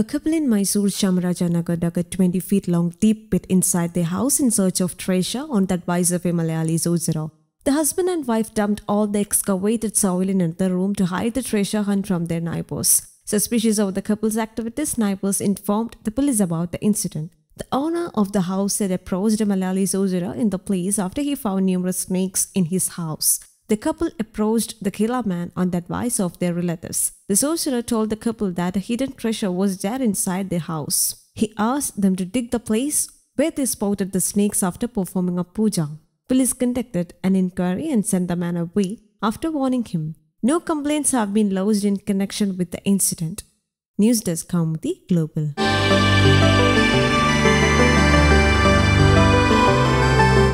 A couple in Mysore Chamarajanagar dug a 20 feet long deep pit inside their house in search of treasure on that wise of a Malayali The husband and wife dumped all the excavated soil in another room to hide the treasure hunt from their neighbors. Suspicious of the couple's activities, neighbors informed the police about the incident. The owner of the house had approached a Malayali in the place after he found numerous snakes in his house. The couple approached the killer man on the advice of their relatives. The sorcerer told the couple that a hidden treasure was there inside their house. He asked them to dig the place where they spotted the snakes after performing a puja. Police conducted an inquiry and sent the man away after warning him. No complaints have been lodged in connection with the incident. News Desk Kaumuti Global.